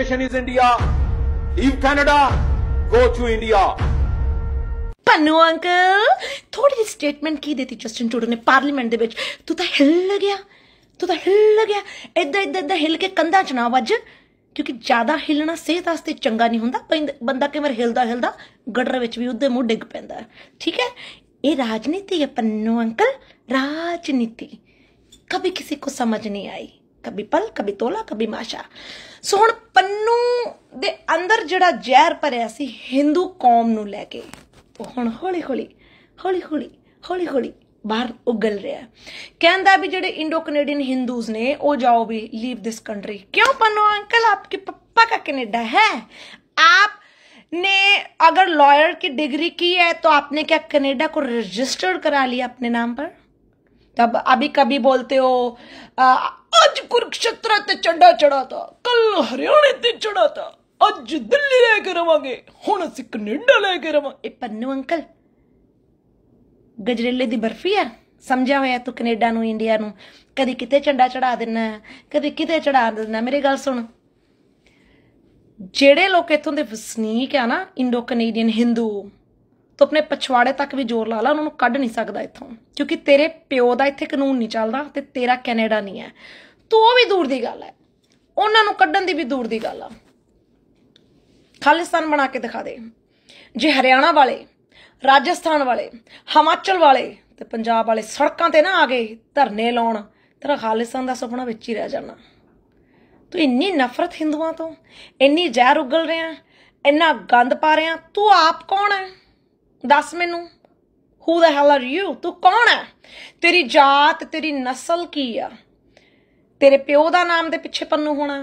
destination is India leave Canada go to India Pannu uncle ਥੋੜੀ ਜਿਹੀ statement ਕੀ ਦਿੱਤੀ Justin ਟੂਡਰ ਨੇ ਪਾਰਲੀਮੈਂਟ ਦੇ ਵਿੱਚ ਤੂੰ ਤਾਂ ਹਿੱਲ ਗਿਆ ਤੂੰ ਤਾਂ ਹਿੱਲ ਗਿਆ ਇਦਾਂ ਇਦਾਂ ਇਦਾਂ ਹਿੱਲ ਕੇ ਕੰਧਾਂ 'ਚ ਨਾ ਵੱਜ ਕਿਉਂਕਿ ਜ਼ਿਆਦਾ ਹਿੱਲਣਾ ਸਿਹਤ ਵਾਸਤੇ ਚੰਗਾ ਨਹੀਂ ਹੁੰਦਾ ਬੰਦਾ ਕਈ ਵਾਰ ਹਿਲਦਾ ਹਿਲਦਾ ਗੜਰ ਵਿੱਚ ਵੀ ਉਹਦੇ ਮੂੰਹ ਡਿੱਗ ਪੈਂਦਾ ਠੀਕ ਹੈ ਇਹ ਰਾਜਨੀਤੀ ਹੈ ਪੰਨੂ ਅੰਕਲ ਰਾਜਨੀਤੀ ਕਦੇ ਕਿਸੇ ਕੋ ਸਮਝ ਨਹੀਂ ਆਈ ਕਬੀ ਪਲ ਕਬੀ ਤੋਲਾ ਕਬੀ ਮਾਸ਼ਾ ਸੋ ਹੁਣ ਪੰਨੂ ਦੇ ਅੰਦਰ ਜਿਹੜਾ ਜ਼ਹਿਰ ਭਰਿਆ ਸੀ ਹਿੰਦੂ ਕੌਮ ਨੂੰ ਲੈ ਕੇ ਉਹ ਹੁਣ ਹੌਲੀ ਹੌਲੀ ਹੌਲੀ ਹੌਲੀ ਹੌਲੀ ਹੌਲੀ ਬਾਹਰ ਉਗਲ ਰਿਹਾ ਕਹਿੰਦਾ ਵੀ ਜਿਹੜੇ ਇੰਡੋ ਕੈਨੇਡੀਅਨ ਹਿੰਦੂਸ ਨੇ ਉਹ ਜਾਓ ਵੀ ਲੀਵ ਦਿਸ ਕੰਟਰੀ ਕਿਉਂ ਪੰਨੂ ਅੰਕਲ ਆਪਕੇ ਪਪਾ ਕਾ ਕੈਨੇਡਾ ਹੈ ਆਪ ने अगर लॉयर की डिग्री की है तो आपने क्या कनाडा को रजिस्टर्ड करा लिया अपने नाम पर तब अभी कभी बोलते हो ਕੁਰਕਸ਼ੇਤਰ ਤੇ ਚੰਡਾ ਚੜਾਤਾ ਕੱਲ ਹਰਿਆਣੇ ਤੇ ਚੜਾਤਾ ਅੱਜ ਦਿੱਲੀ ਲੈ ਕੇ ਰਵਾਂਗੇ ਹੁਣ ਅਸੀਂ ਕੈਨੇਡਾ ਲੈ ਕੇ ਰਵਾਂਗੇ ਇਹ ਪੰਨੂ ਅੰਕਲ ਗਜਰੇਲੇ ਦੀ ਬਰਫੀ ਆ ਸਮਝਿਆ ਹੋਇਆ ਤੂੰ ਕੈਨੇਡਾ ਨੂੰ ਇੰਡੀਆ ਨੂੰ ਕਦੀ ਕਿਤੇ ਝੰਡਾ ਚੜਾ ਦਿੰਨਾ ਕਦੀ ਕਿਤੇ ਚੜਾ ਦਿੰਨਾ ਮੇਰੀ ਗੱਲ ਸੁਣ ਜਿਹੜੇ ਲੋਕ ਇਥੋਂ ਦੇ ਵਸਨੀਕ ਆ ਨਾ ਇੰਡੋ ਕੈਨੇਡੀਅਨ ਹਿੰਦੂ ਤੂੰ ਆਪਣੇ ਪਛਵਾੜੇ ਤੱਕ ਵੀ ਜ਼ੋਰ ਲਾ ਲਾ ਉਹਨਾਂ ਨੂੰ ਕੱਢ ਨਹੀਂ ਸਕਦਾ ਇਥੋਂ ਕਿਉਂਕਿ ਤੇਰੇ ਪਿਓ ਦਾ ਇੱਥੇ ਕਾਨੂੰਨ ਨਹੀਂ ਚੱਲਦਾ ਤੇ ਤੇਰਾ ਕੈਨੇਡਾ ਨਹੀਂ ਹੈ ਉਹ ਵੀ ਦੂਰ ਦੀ ਗੱਲ ਹੈ ਉਹਨਾਂ ਨੂੰ ਕੱਢਣ ਦੀ ਵੀ ਦੂਰ ਦੀ ਗੱਲ ਆ ਖਾਲਿਸਤਾਨ ਬਣਾ ਕੇ ਦਿਖਾ ਦੇ ਜੇ ਹਰਿਆਣਾ ਵਾਲੇ ਰਾਜਸਥਾਨ ਵਾਲੇ ਹਿਮਾਚਲ ਵਾਲੇ ਤੇ ਪੰਜਾਬ ਵਾਲੇ ਸੜਕਾਂ ਤੇ ਨਾ ਆ ਗਏ ਧਰਨੇ ਲਾਉਣ ਤੇਰਾ ਖਾਲਿਸਤਾਨ ਦਾ ਸੁਪਨਾ ਵਿੱਚ ਹੀ ਰਹਿ ਜਾਣਾ ਤੂੰ ਇੰਨੀ ਨਫ਼ਰਤ ਹਿੰਦੂਆਂ ਤੋਂ ਇੰਨੀ ਜ਼ਹਿਰ ਉਗਲ ਰਿਹਾ ਇੰਨਾ ਗੰਦ ਪਾ ਰਿਹਾ ਤੂੰ ਆਪ ਕੌਣ ਹੈ ਦੱਸ ਮੈਨੂੰ ਹੂ ਦਾ ਹੈਲ ਆਰ ਯੂ ਤੂੰ ਕੌਣ ਹੈ ਤੇਰੀ ਜਾਤ ਤੇਰੀ ਨਸਲ ਕੀ ਆ ਤੇਰੇ ਪਿਓ ਦਾ ਨਾਮ ਦੇ ਪਿੱਛੇ ਪੰਨੂ ਹੋਣਾ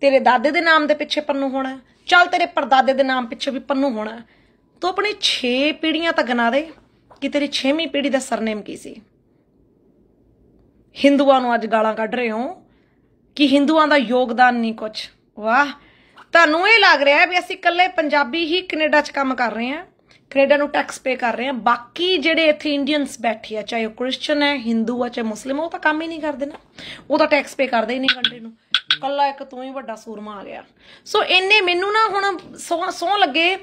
ਤੇਰੇ ਦਾਦੇ ਦੇ ਨਾਮ ਦੇ ਪਿੱਛੇ ਪੰਨੂ ਹੋਣਾ ਚੱਲ ਤੇਰੇ ਪਰਦਾਦੇ ਦੇ ਨਾਮ ਪਿੱਛੇ ਵੀ ਪੰਨੂ ਹੋਣਾ ਤੂੰ ਆਪਣੇ 6 ਪੀੜੀਆਂ ਤੱਕ ਗਿਣਾ ਦੇ ਕਿ ਤੇਰੀ 6ਵੀਂ ਪੀੜੀ ਦਾ ਸਰਨੇਮ ਕੀ ਸੀ ਹਿੰਦੂਆਂ ਨੂੰ ਅੱਜ ਗਾਲਾਂ ਕੱਢ ਰਹੇ ਹੋ ਕਿ ਹਿੰਦੂਆਂ ਦਾ ਯੋਗਦਾਨ ਨਹੀਂ ਕੁਝ ਵਾਹ ਤੁਹਾਨੂੰ ਇਹ ਲੱਗ ਰਿਹਾ ਵੀ ਅਸੀਂ ਇਕੱਲੇ ਪੰਜਾਬੀ ਹੀ ਕੈਨੇਡਾ 'ਚ ਕੰਮ ਕਰ ਰਹੇ ਹਾਂ ਕੈਨੇਡਾ ਨੂੰ ਟੈਕਸ ਪੇ ਕਰ ਰਹੇ ਆ ਬਾਕੀ ਜਿਹੜੇ ਇੱਥੇ ਇੰਡੀਅਨਸ ਬੈਠੇ ਆ ਚਾਹੇ ਉਹ ਕ੍ਰਿਸਚੀਅਨ ਹੈ ਹਿੰਦੂ ਆ ਚਾਹੇ ਮੁਸਲਿਮ ਉਹ ਤਾਂ ਕੰਮ ਹੀ ਨਹੀਂ ਕਰਦੇ ਨਾ ਉਹ ਤਾਂ ਟੈਕਸ ਪੇ ਕਰਦੇ ਹੀ ਨਹੀਂ ਕੰਟਰੀ ਨੂੰ ਕੱਲਾ ਇੱਕ ਤੂੰ ਹੀ ਵੱਡਾ ਸੂਰਮਾ ਆ ਗਿਆ ਸੋ ਇੰਨੇ ਮੈਨੂੰ ਨਾ ਹੁਣ ਸੋਹ ਲੱਗੇ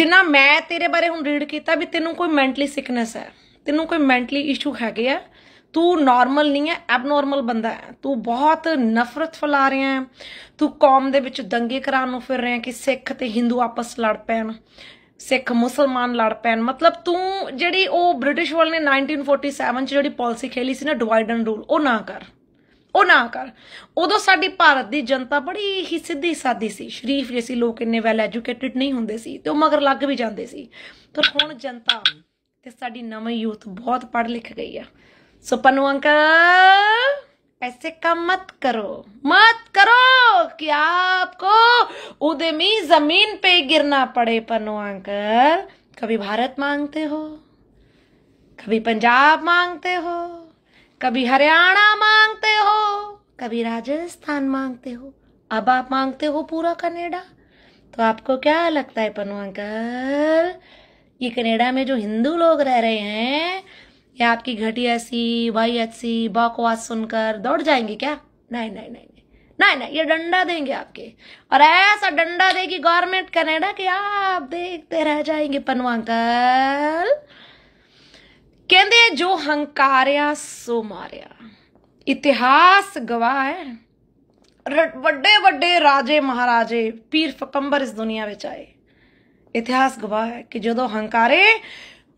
ਜਿੰਨਾ ਮੈਂ ਤੇਰੇ ਬਾਰੇ ਹੁਣ ਰੀਡ ਕੀਤਾ ਵੀ ਤੈਨੂੰ ਕੋਈ ਮੈਂਟਲੀ ਸਿਕਨੈਸ ਹੈ ਤੈਨੂੰ ਕੋਈ ਮੈਂਟਲੀ ਇਸ਼ੂ ਹੈਗੇ ਆ ਤੂੰ ਨਾਰਮਲ ਨਹੀਂ ਹੈ ਐਬਨੋਰਮਲ ਬੰਦਾ ਹੈ ਤੂੰ ਬਹੁਤ ਨਫ਼ਰਤ ਫਲਾ ਰਿਹਾ ਹੈ ਤੂੰ ਕੌਮ ਦੇ ਵਿੱਚ ਦੰਗੇ ਕਰਾਉਣ ਨੂੰ ਫਿਰ ਰਿਹਾ ਕਿ ਸਿੱਖ ਤੇ ਹਿੰਦੂ ਆਪਸ ਲੜ ਪੈਣ ਸਿੱਖ ਮੁਸਲਮਾਨ ਲੜ ਪੈਣ ਮਤਲਬ ਤੂੰ ਜਿਹੜੀ ਉਹ ਬ੍ਰਿਟਿਸ਼ ਵਾਲ ਨੇ 1947 ਚ ਜਿਹੜੀ ਪਾਲਿਸੀ ਖੇਲੀ ਸੀ ਨਾ ਡਿਵਾਈਡ ਐਂਡ ਰੂਲ ਉਹ ਨਾ ਕਰ ਉਹ ਨਾ ਕਰ ਉਦੋਂ ਸਾਡੀ ਭਾਰਤ ਦੀ ਜਨਤਾ ਬੜੀ ਹੀ ਸਿੱਧੀ ਸਾਦੀ ਸੀ ਸ਼ਰੀਫ ਜਿਹੇ ਲੋਕ ਇੰਨੇ ਵੈਲ ਐਜੂਕੇਟਿਡ ਨਹੀਂ ਹੁੰਦੇ ਸੀ ਤੇ ਉਹ ਮਗਰ ਲੱਗ ਵੀ ਜਾਂਦੇ ਸੀ ਪਰ ਹੁਣ ਜਨਤਾ ਤੇ ਸਾਡੀ ਨਵੀਂ ਯੂਥ ਬਹੁਤ ਪੜ੍ਹ ਲਿਖ ਗਈ ਆ ਸੋ ਪਨੂ ਅੰਕਲ ऐसे का मत करो मत करो कि आपको उद्यमी जमीन पे गिरना पड़े पन्नो अंकल कभी भारत मांगते हो कभी पंजाब मांगते हो कभी हरियाणा मांगते हो कभी राजस्थान मांगते हो अब आप मांगते हो पूरा कनेडा तो आपको क्या लगता है पन्नू अंकल ये कनेडा में जो हिंदू लोग रह रहे हैं या आपकी घटिया सी वाई ऐसी बकवास सुनकर दौड़ जाएंगे क्या नहीं नहीं नहीं नहीं नहीं ये डंडा देंगे आपके और ऐसा डंडा देगी गवर्नमेंट कनेडा कि आप देखते रह जाएंगे पनवांकल केंद्र जो हंकारिया सो मारिया इतिहास गवाह है वे वे राजे महाराजे पीर फकंबर इस दुनिया ਵਿੱਚ आए इतिहास गवाह है कि जो हंकारे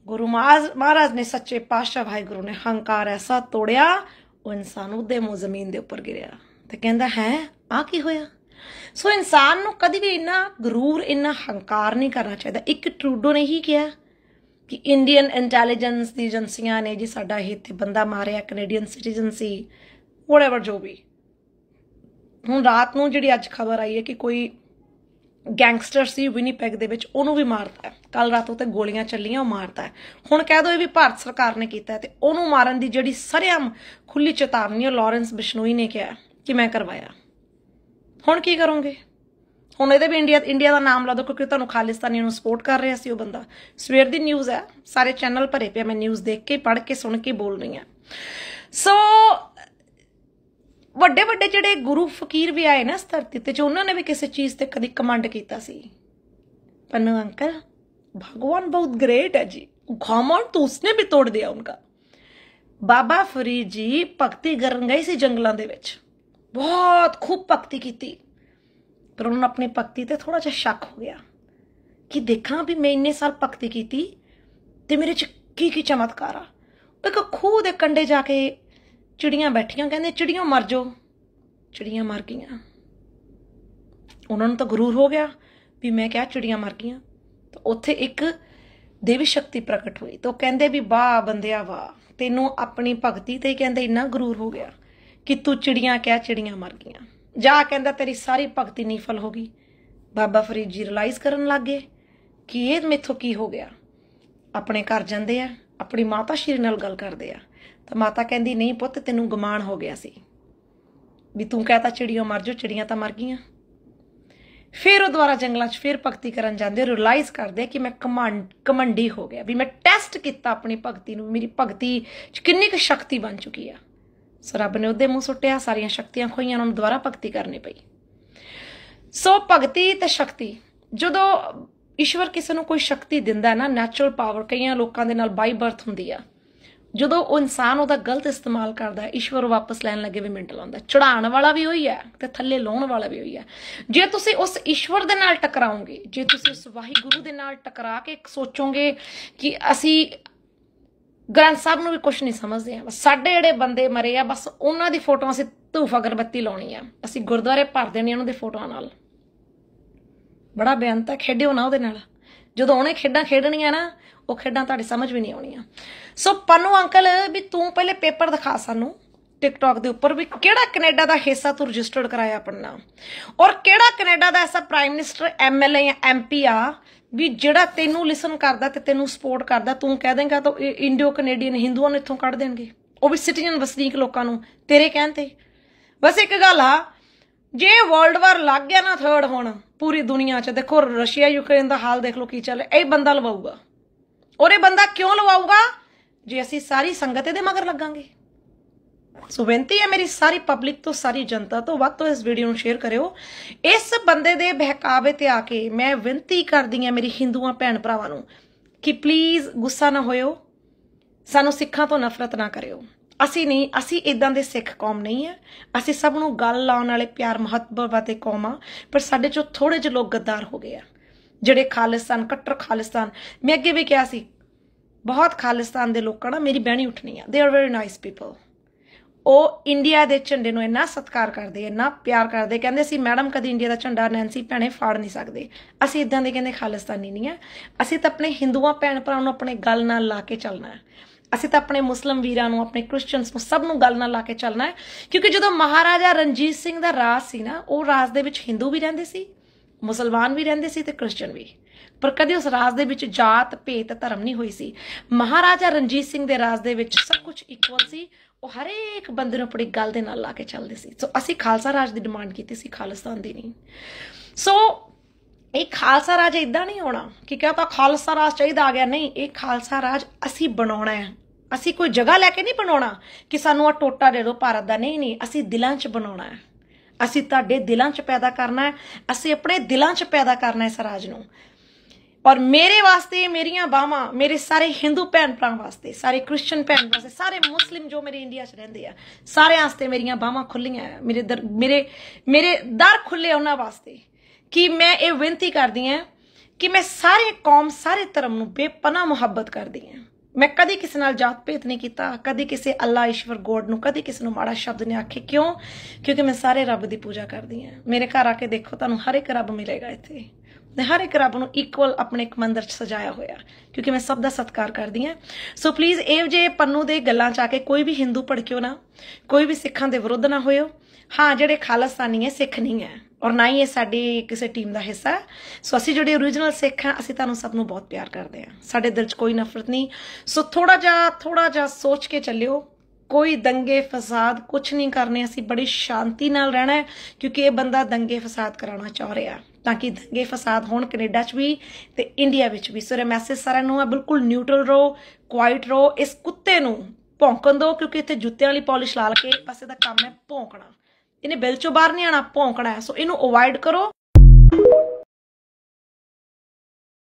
ਗੁਰੂ ਮਹਾਰਾਜ ਨੇ ਸੱਚੇ ਪਾਤਸ਼ਾਹ ਵਾਹਿਗੁਰੂ ਨੇ ਹੰਕਾਰ ਐਸਾ ਤੋੜਿਆ ਉਹ ਇਨਸਾਨ ਉਹਦੇ ਮੋ ਜ਼ਮੀਨ ਦੇ ਉੱਪਰ ਗਿਰਿਆ ਤੇ ਕਹਿੰਦਾ ਹੈ ਆ ਕੀ ਹੋਇਆ ਸੋ ਇਨਸਾਨ ਨੂੰ ਕਦੀ ਵੀ ਇੰਨਾ ਗਰੂਰ ਇੰਨਾ ਹੰਕਾਰ ਨਹੀਂ ਕਰਨਾ ਚਾਹੀਦਾ ਇੱਕ ਟਰੂਡੋ ਨੇ ਹੀ ਕਿਹਾ ਕਿ ਇੰਡੀਅਨ ਇੰਟੈਲੀਜੈਂਸ ਦੀ ਏਜੰਸੀਆਂ ਨੇ ਜੀ ਸਾਡਾ ਇਹ ਤੇ ਬੰਦਾ ਮਾਰਿਆ ਕੈਨੇਡੀਅਨ ਸਿਟੀਜ਼ਨ ਸੀ ਵਾਟਐਵਰ ਜੋ ਵੀ ਹੁਣ ਰਾਤ ਨੂੰ ਜਿਹੜੀ ਅੱਜ ਖਬਰ ਆਈ ਹੈ ਕਿ ਕੋਈ ਗੈਂਗਸਟਰ ਸੀ ਵਿਨੀਪੈਗ ਦੇ ਵਿੱਚ ਉਹਨੂੰ ਵੀ ਮਾਰਦਾ ਕੱਲ ਰਾਤ ਤੇ ਗੋਲੀਆਂ ਚੱਲੀਆਂ ਉਹ ਮਾਰਦਾ ਹੁਣ ਕਹਿ ਦੋ ਇਹ ਵੀ ਭਾਰਤ ਸਰਕਾਰ ਨੇ ਕੀਤਾ ਤੇ ਉਹਨੂੰ ਮਾਰਨ ਦੀ ਜਿਹੜੀ ਸਰਿਆਮ ਖੁੱਲੀ ਚੇਤਾਵਨੀ ਲਾਰੈਂਸ ਬਿਸ਼ਨੋਈ ਨੇ ਕਿਹਾ ਕਿ ਮੈਂ ਕਰਵਾਇਆ ਹੁਣ ਕੀ ਕਰੋਗੇ ਹੁਣ ਇਹਦੇ ਵੀ ਇੰਡੀਆ ਇੰਡੀਆ ਦਾ ਨਾਮ ਲਾ ਦੋ ਕਿਉਂਕਿ ਤੁਹਾਨੂੰ ਖਾਲਿਸਤਾਨੀ ਨੂੰ ਸਪੋਰਟ ਕਰ ਰਿਹਾ ਸੀ ਉਹ ਬੰਦਾ ਸਵੇਰ ਦੀ ਨਿਊਜ਼ ਹੈ ਸਾਰੇ ਚੈਨਲ ਭਰੇ ਪਿਆ ਮੈਂ ਨਿਊਜ਼ ਦੇਖ ਕੇ ਪੜ੍ਹ ਕੇ ਸੁਣ ਕੇ ਬੋਲ ਰਹੀ ਹਾਂ ਸੋ ਵੱਡੇ ਵੱਡੇ ਜਿਹੜੇ ਗੁਰੂ ਫਕੀਰ ਵੀ ਆਏ ਨਾ ਇਸ ਧਰਤੀ ਤੇ ਜੋ ਉਹਨਾਂ ਨੇ ਵੀ ਕਿਸੇ ਚੀਜ਼ ਤੇ ਕਦੀ ਕਮਾਂਡ ਕੀਤਾ ਸੀ ਪੰਨੂ ਅੰਕਲ ਭਗਵਾਨ ਬਹੁਤ ਗ੍ਰੇਟ ਹੈ ਜੀ ਤੋਂ ਉਸਨੇ ਵੀ ਤੋੜ ਦਿਆ ਉਹਨਾਂ ਦਾ ਬਾਬਾ ਫਰੀਦ ਜੀ ਭਗਤੀ ਕਰਨ ਗਏ ਸੀ ਜੰਗਲਾਂ ਦੇ ਵਿੱਚ ਬਹੁਤ ਖੂਬ ਭਗਤੀ ਕੀਤੀ ਪਰ ਉਹਨਾਂ ਆਪਣੀ ਭਗਤੀ ਤੇ ਥੋੜਾ ਜਿਹਾ ਸ਼ੱਕ ਹੋ ਗਿਆ ਕਿ ਦੇਖਾਂ ਵੀ ਮੈਂ ਇੰਨੇ ਸਾਲ ਭਗਤੀ ਕੀਤੀ ਤੇ ਮੇਰੇ ਚ ਕੀ ਕੀ ਚਮਤਕਾਰ ਆ ਇੱਕ ਖੂਹ ਦੇ ਕੰਡੇ ਜਾ ਕੇ ਚਿੜੀਆਂ ਬੈਠੀਆਂ ਕਹਿੰਦੇ ਚਿੜੀਆਂ ਮਰ ਜਾਓ ਚਿੜੀਆਂ ਮਰ ਗਈਆਂ ਉਹਨਾਂ ਨੂੰ ਤਾਂ ਗਰੂਰ ਹੋ ਗਿਆ ਵੀ ਮੈਂ ਕਿਹਾ ਚਿੜੀਆਂ ਮਰ ਗਈਆਂ ਤਾਂ ਉੱਥੇ ਇੱਕ ਦੇਵੀ ਸ਼ਕਤੀ ਪ੍ਰਗਟ ਹੋਈ ਤਾਂ ਕਹਿੰਦੇ ਵੀ ਵਾਹ ਬੰਦਿਆ ਵਾਹ ਤੈਨੂੰ ਆਪਣੀ ਭਗਤੀ ਤੇ ਕਹਿੰਦੇ ਇੰਨਾ ਗਰੂਰ ਹੋ ਗਿਆ ਕਿ ਤੂੰ ਚਿੜੀਆਂ ਕਹਿ ਚਿੜੀਆਂ ਮਰ ਗਈਆਂ ਜਾ ਕਹਿੰਦਾ ਤੇਰੀ ਸਾਰੀ ਭਗਤੀ ਨਿਫਲ ਹੋ ਗਈ ਬਾਬਾ ਫਰੀਦ ਜੀ ਰਿਅਲਾਈਜ਼ ਕਰਨ ਲੱਗੇ ਕਿ ਇਹ ਮੇਥੋਂ ਕੀ ਹੋ ਗਿਆ ਆਪਣੇ ਘਰ ਜਾਂਦੇ ਆ ਆਪਣੀ ਮਾਤਾ ਸ਼੍ਰੀ ਨਾਲ ਗੱਲ ਕਰਦੇ ਆ ਤਾਂ ਮਾਤਾ ਕਹਿੰਦੀ ਨਹੀਂ ਪੁੱਤ ਤੈਨੂੰ ਗਮਾਨ ਹੋ ਗਿਆ ਸੀ ਵੀ ਤੂੰ ਕਹਤਾ ਚਿੜੀਆਂ ਮਰ ਜੋ ਚਿੜੀਆਂ ਤਾਂ ਮਰ ਗਈਆਂ ਫਿਰ ਉਹ ਦੁਬਾਰਾ ਜੰਗਲਾਂ 'ਚ ਫਿਰ ਭਗਤੀ ਕਰਨ ਜਾਂਦੇ ਰਿਅਲਾਈਜ਼ ਕਰਦੇ ਕਿ ਮੈਂ ਕਮੰਡ ਕਮੰਡੀ ਹੋ ਗਿਆ ਵੀ ਮੈਂ ਟੈਸਟ ਕੀਤਾ ਆਪਣੀ ਭਗਤੀ ਨੂੰ ਮੇਰੀ ਭਗਤੀ 'ਚ ਕਿੰਨੀ ਕੁ ਸ਼ਕਤੀ ਬਣ ਚੁੱਕੀ ਆ ਸੋ ਰੱਬ ਨੇ ਉਹਦੇ ਮੂੰਹ ਸੁੱਟਿਆ ਸਾਰੀਆਂ ਸ਼ਕਤੀਆਂ ਖੋਈਆਂ ਉਹਨਾਂ ਨੂੰ ਦੁਬਾਰਾ ਭਗਤੀ ਕਰਨੀ ਪਈ ਸੋ ਭਗਤੀ ਤੇ ਸ਼ਕਤੀ ਜਦੋਂ ਈਸ਼ਵਰ ਕਿਸੇ ਨੂੰ ਕੋਈ ਸ਼ਕਤੀ ਦਿੰਦਾ ਹੈ ਨਾ ਨੈਚੁਰਲ ਪਾਵਰ ਕਈਆਂ ਲੋਕਾਂ ਦੇ ਨਾਲ ਬਾਈ ਬਰਥ ਹੁੰਦੀ ਆ ਜਦੋਂ ਉਹ ਇਨਸਾਨ ਉਹਦਾ ਗਲਤ ਇਸਤੇਮਾਲ ਕਰਦਾ ਹੈ ਈਸ਼ਵਰ ਵਾਪਸ ਲੈਣ ਲੱਗੇ ਵੀ ਮਿੰਟ ਲਾਉਂਦਾ ਚੜਾਉਣ ਵਾਲਾ ਵੀ ਹੋਈ ਹੈ ਤੇ ਥੱਲੇ ਲਾਉਣ ਵਾਲਾ ਵੀ ਹੋਈ ਹੈ ਜੇ ਤੁਸੀਂ ਉਸ ਈਸ਼ਵਰ ਦੇ ਨਾਲ ਟਕਰਾਓਗੇ ਜੇ ਤੁਸੀਂ ਉਸ ਵਾਹਿਗੁਰੂ ਦੇ ਨਾਲ ਟਕਰਾ ਕੇ ਸੋਚੋਗੇ ਕਿ ਅਸੀਂ ਗ੍ਰੰਥ ਸਾਹਿਬ ਨੂੰ ਵੀ ਕੁਝ ਨਹੀਂ ਸਮਝਦੇ ਆ ਬਸ ਸਾਡੇ ਜਿਹੜੇ ਬੰਦੇ ਮਰੇ ਆ ਬਸ ਉਹਨਾਂ ਦੀ ਫੋਟੋਆਂ ਅਸੀਂ ਧੂਫ ਅਗਰਬੱਤੀ ਲਾਉਣੀ ਆ ਅਸੀਂ ਗੁਰਦੁਆਰੇ ਭਰ ਦੇਣੀ ਉਹਨਾਂ ਦੇ ਫੋਟੋਆਂ ਨਾਲ ਬੜਾ ਬੇਅੰਤ ਹੈ ਖੇਡਿਓ ਨਾ ਉਹਦੇ ਨਾਲ ਜਦੋਂ ਉਹਨੇ ਖੇਡਾਂ ਖੇਡਣੀਆਂ ਨਾ ਉਹ ਖੇਡਾਂ ਤੁਹਾਡੇ ਸਮਝ ਵੀ ਨਹੀਂ ਆਉਣੀਆਂ ਸੋ ਪੰਨੂ ਅੰਕਲ ਵੀ ਤੂੰ ਪਹਿਲੇ ਪੇਪਰ ਦਿਖਾ ਸਾਨੂੰ ਟਿਕਟੌਕ ਦੇ ਉੱਪਰ ਵੀ ਕਿਹੜਾ ਕੈਨੇਡਾ ਦਾ ਹਿੱਸਾ ਤੂੰ ਰਜਿਸਟਰਡ ਕਰਾਇਆ ਆਪਣਾ ਔਰ ਕਿਹੜਾ ਕੈਨੇਡਾ ਦਾ ਐਸਾ ਪ੍ਰਾਈਮ ਮਿਨਿਸਟਰ ਐਮਐਲਏ ਜਾਂ ਐਮਪੀ ਆ ਵੀ ਜਿਹੜਾ ਤੈਨੂੰ ਲਿਸਨ ਕਰਦਾ ਤੇ ਤੈਨੂੰ ਸਪੋਰਟ ਕਰਦਾ ਤੂੰ ਕਹਿ ਦੇਂਗਾ ਤਾਂ ਇੰਡੋ ਕੈਨੇਡੀਅਨ ਹਿੰਦੂਆਂ ਨੂੰ ਇੱਥੋਂ ਕੱਢ ਦੇਣਗੇ ਉਹ ਵੀ ਸਿਟੀਜ਼ਨ ਵਸਨੀਕ ਲੋਕਾਂ ਨੂੰ ਤੇਰੇ ਕਹਿਣ ਤੇ ਬਸ ਇੱਕ ਗੱਲ ਆ ਜੇ ਵਰਲਡ ਵਾਰ ਲੱਗ ਗਿਆ ਨਾ ਥਰਡ ਹੁਣ ਪੂਰੀ ਦੁਨੀਆ 'ਚ ਦੇਖੋ ਰਸ਼ੀਆ ਯੂਕਰੇਨ ਦਾ ਹਾਲ ਦੇਖ ਲਓ ਕੀ ਚੱਲ ਇਹ ਬੰਦਾ ਲਵਾਊਗਾ ਔਰ ਇਹ ਬੰਦਾ ਕਿਉਂ ਲਵਾਊਗਾ ਜੇ ਅਸੀਂ ਸਾਰੀ ਸੰਗਤ ਇਹਦੇ ਮਗਰ ਲੱਗਾਂਗੇ ਸੋ ਬੇਨਤੀ ਹੈ ਮੇਰੀ ਸਾਰੀ ਪਬਲਿਕ ਤੋਂ ਸਾਰੀ ਜਨਤਾ ਤੋਂ ਵੱਧ ਤੋਂ ਇਸ ਵੀਡੀਓ ਨੂੰ ਸ਼ੇਅਰ ਕਰਿਓ ਇਸ ਬੰਦੇ ਦੇ ਬਹਿਕਾਵੇ ਤੇ ਆ ਕੇ ਮੈਂ ਬੇਨਤੀ ਕਰਦੀ ਹਾਂ ਮੇਰੀ ਹਿੰਦੂਆਂ ਭੈਣ ਭਰਾਵਾਂ ਨੂੰ ਕਿ ਪਲੀਜ਼ ਗੁੱਸਾ ਨਾ ਹੋਇਓ ਸਾਨੂੰ ਸਿੱਖਾਂ ਤੋਂ ਨਫ਼ਰਤ ਨਾ ਕਰਿਓ ਅਸੀਂ ਨਹੀਂ ਅਸੀਂ ਇਦਾਂ ਦੇ ਸਿੱਖ ਕੌਮ ਨਹੀਂ ਹੈ ਅਸੀਂ ਸਭ ਨੂੰ ਗੱਲ ਲਾਉਣ ਵਾਲੇ ਪਿਆਰ ਮੁਹੱਬਤ ਵਾਲੇ ਕੌਮ ਆ ਪਰ ਸਾਡੇ ਚੋਂ ਥੋੜੇ ਜਿਹੇ ਲੋਕ ਗੱਦਾਰ ਹੋ ਗਏ ਆ ਜਿਹੜੇ ਖਾਲਿਸਤਾਨ ਕੱਟਰ ਖਾਲਿਸਤਾਨ ਮੈਂ ਅੱਗੇ ਵੀ ਕਿਹਾ ਸੀ ਬਹੁਤ ਖਾਲਿਸਤਾਨ ਦੇ ਲੋਕਾਂ ਨਾਲ ਮੇਰੀ ਬਹਿਣੀ ਉੱਠਣੀ ਆ they are very nice people ਉਹ ਇੰਡੀਆ ਦੇ ਝੰਡੇ ਨੂੰ ਇੰਨਾ ਸਤਿਕਾਰ ਕਰਦੇ ਇੰਨਾ ਪਿਆਰ ਕਰਦੇ ਕਹਿੰਦੇ ਸੀ ਮੈਡਮ ਕਦੀ ਇੰਡੀਆ ਦਾ ਝੰਡਾ ਨੈਂਸੀ ਭੈਣੇ ਫਾੜ ਨਹੀਂ ਸਕਦੇ ਅਸੀਂ ਇਦਾਂ ਦੇ ਕਹਿੰਦੇ ਖਾਲਿਸਤਾਨੀ ਨਹੀਂ ਆ ਅਸੀਂ ਤਾਂ ਆਪਣੇ ਹਿੰਦੂਆਂ ਭੈਣ ਭਰਾਵਾਂ ਨੂੰ ਆਪਣੇ ਗੱਲ ਨਾਲ ਲਾ ਕੇ ਚੱਲਣਾ ਹੈ ਅਸੀਂ ਤਾਂ ਆਪਣੇ ਮੁਸਲਮ ਵੀਰਾਂ ਨੂੰ ਆਪਣੇ ਕ੍ਰਿਸਚੀਅਨਸ ਨੂੰ ਸਭ ਨੂੰ ਗੱਲ ਨਾਲ ਲਾ ਕੇ ਚੱਲਣਾ ਹੈ ਕਿਉਂਕਿ ਜਦੋਂ ਮਹਾਰਾਜਾ ਰਣਜੀਤ ਸਿੰਘ ਦਾ ਰਾਜ ਸੀ ਨਾ ਉਹ ਰਾਜ ਦੇ ਵਿੱਚ ਹਿੰਦੂ ਵੀ ਰਹਿੰਦੇ ਸੀ ਮੁਸਲਮਾਨ ਵੀ ਰਹਿੰਦੇ ਸੀ ਤੇ ਕ੍ਰਿਸਚੀਅਨ ਵੀ ਪਰ ਕਦੇ ਉਸ ਰਾਜ ਦੇ ਵਿੱਚ ਜਾਤ ਭੇਤ ਧਰਮ ਨਹੀਂ ਹੋਈ ਸੀ ਮਹਾਰਾਜਾ ਰਣਜੀਤ ਸਿੰਘ ਦੇ ਰਾਜ ਦੇ ਵਿੱਚ ਸਭ ਕੁਝ ਇਕੁਅਲ ਸੀ ਉਹ ਹਰੇਕ ਬੰਦੇ ਨੂੰ ਆਪਣੀ ਗੱਲ ਦੇ ਨਾਲ ਲਾ ਕੇ ਚੱਲਦੇ ਸੀ ਸੋ ਅਸੀਂ ਖਾਲਸਾ ਰਾਜ ਦੀ ਡਿਮਾਂਡ ਕੀਤੀ ਸੀ ਖਾਲਿਸਤਾਨ ਦੀ ਨਹੀਂ ਸੋ ਇਹ ਖਾਲਸਾ ਰਾਜ ਇਦਾਂ ਨਹੀਂ ਹੋਣਾ ਕਿ ਕਹਿੰਦਾ ਖਾਲਸਾ ਰਾਜ ਚਾਹੀਦਾ ਆ ਗਿਆ ਨਹੀਂ ਇਹ ਖਾਲਸਾ ਰਾਜ ਅਸੀਂ ਬਣਾਉਣਾ ਹੈ ਅਸੀਂ ਕੋਈ ਜਗ੍ਹਾ ਲੈ ਕੇ ਨਹੀਂ ਬਣਾਉਣਾ ਕਿ ਸਾਨੂੰ ਆ ਟੋਟਾ ਦੇ ਦਿਓ ਭਾਰਤ ਦਾ ਨਹੀਂ ਨਹੀਂ ਅਸੀਂ ਦਿਲਾਂ 'ਚ ਬਣਾਉਣਾ ਹੈ ਅਸੀਂ ਤੁਹਾਡੇ ਦਿਲਾਂ 'ਚ ਪੈਦਾ ਕਰਨਾ ਹੈ ਅਸੀਂ ਆਪਣੇ ਦਿਲਾਂ 'ਚ ਪੈਦਾ ਕਰਨਾ ਹੈ ਸਰਾਜ ਨੂੰ ਔਰ ਮੇਰੇ ਵਾਸਤੇ ਮੇਰੀਆਂ ਬਾਹਾਂ ਮੇਰੇ ਸਾਰੇ Hindu ਭੈਣ ਭਰਾਵਾਂ ਵਾਸਤੇ ਸਾਰੇ Christian ਭੈਣ ਵਾਸਤੇ ਸਾਰੇ Muslim ਜੋ ਮੇਰੇ ਇੰਡੀਆ 'ਚ ਰਹਿੰਦੇ ਆ ਸਾਰੇ ਵਾਸਤੇ ਮੇਰੀਆਂ ਬਾਹਾਂ ਖੁੱਲੀਆਂ ਮੇਰੇ ਦਰ ਮੇਰੇ ਮੇਰੇ ਦਰ ਖੁੱਲੇ ਉਹਨਾਂ ਵਾਸਤੇ ਕਿ ਮੈਂ ਇਹ ਬੇਨਤੀ ਕਰਦੀ ਆ ਕਿ ਮੈਂ ਸਾਰੇ ਕੌਮ ਸਾਰੇ ਧਰਮ ਨੂੰ ਬੇਪਨਾ ਮੁਹੱਬਤ ਕਰਦੀ ਆ ਮੈਂ ਕਦੇ ਕਿਸੇ ਨਾਲ ਜਾਤ ਭੇਤ ਨਹੀਂ ਕੀਤਾ ਕਦੇ ਕਿਸੇ ਅੱਲਾ ਈਸ਼ਵਰ ਗੋਡ ਨੂੰ ਕਦੇ ਕਿਸੇ ਨੂੰ ਮਾੜਾ ਸ਼ਬਦ ਨਹੀਂ ਆਖੇ ਕਿਉਂ ਕਿਉਂਕਿ ਮੈਂ ਸਾਰੇ ਰੱਬ ਦੀ ਪੂਜਾ ਕਰਦੀ ਆ ਮੇਰੇ ਘਰ ਆ ਕੇ ਦੇਖੋ ਤੁਹਾਨੂੰ ਹਰ ਇੱਕ ਰੱਬ ਮਿਲੇਗਾ ਇੱਥੇ ਤੇ ਹਰ ਇੱਕ ਰੱਬ ਨੂੰ ਇਕੁਅਲ ਆਪਣੇ ਇੱਕ ਮੰਦਰ 'ਚ ਸਜਾਇਆ ਹੋਇਆ ਕਿਉਂਕਿ ਮੈਂ ਸਭ ਦਾ ਸਤਿਕਾਰ ਕਰਦੀ ਹਾਂ ਸੋ ਪਲੀਜ਼ ਇਹ ਜੇ ਪੰਨੂ ਦੇ ਗੱਲਾਂ 'ਚ ਆ ਕੇ ਕੋਈ ਵੀ ਹਿੰਦੂ ਭੜਕਿਓ ਨਾ ਕੋਈ ਵੀ ਸਿੱਖਾਂ ਦੇ ਵਿਰੁੱਧ ਨਾ ਹੋਇਓ ਹਾਂ ਜਿਹੜੇ ਖਾਲਸਤਾਨੀ ਹੈ ਸਿੱਖ ਨਹੀਂ ਹੈ ਔਰ ਨਾ ਹੀ ਇਹ ਸਾਡੀ ਕਿਸੇ ਟੀਮ ਦਾ ਹਿੱਸਾ ਸੋ ਅਸੀਂ ਜਿਹੜੇ origignal ਸਿੱਖ ਆ ਅਸੀਂ ਤੁਹਾਨੂੰ ਸਭ ਨੂੰ ਬਹੁਤ ਪਿਆਰ ਕਰਦੇ ਹਾਂ ਸਾਡੇ ਦਿਲ 'ਚ ਕੋਈ ਨਫ਼ਰਤ ਨਹੀਂ ਸੋ ਥੋੜਾ ਜਿਹਾ ਥੋੜਾ ਜਿਹਾ ਸੋਚ ਕੇ ਚੱਲਿਓ ਕੋਈ ਦੰਗੇ ਫਸਾਦ ਕੁਝ ਨਹੀਂ ਕਰਨੇ ਅਸੀਂ ਬੜੀ ਸ਼ਾਂਤੀ ਨਾਲ ਰਹਿਣਾ ਕਿਉਂਕਿ ਇਹ ਬੰਦਾ ਦੰਗੇ ਫਸਾਦ ਕਰਾਉਣਾ ਚਾਹ ਰਿਹਾ ਤਾਂ ਕਿ ਦੰਗੇ ਫਸਾਦ ਹੋਣ ਕੈਨੇਡਾ 'ਚ ਵੀ ਤੇ ਇੰਡੀਆ ਵਿੱਚ ਵੀ ਸੋ ਇਹ ਮੈਸੇਜ ਸਾਰਿਆਂ ਨੂੰ ਹੈ ਬਿਲਕੁਲ ਨਿਊਟਰਲ ਰਹੋ ਕੁਆਇਟ ਰਹੋ ਇਸ ਕੁੱਤੇ ਨੂੰ ਭੌਂਕਣ ਦਿਓ ਕਿਉਂਕਿ ਇੱਥੇ ਜੁੱਤਿਆਂ ਵਾਲੀ ਪਾਲਿਸ਼ ਲਾ ਕੇ ਪਾਸੇ ਦਾ ਕੰਮ ਹੈ ਭੌਂਕਣਾ ਇਹਨੇ ਬਿਲ ਚੋਂ ਬਾਹਰ ਨਹੀਂ ਆਣਾ ਭੌਂਕਣਾ ਸੋ ਇਹਨੂੰ ਅਵੋਇਡ ਕਰੋ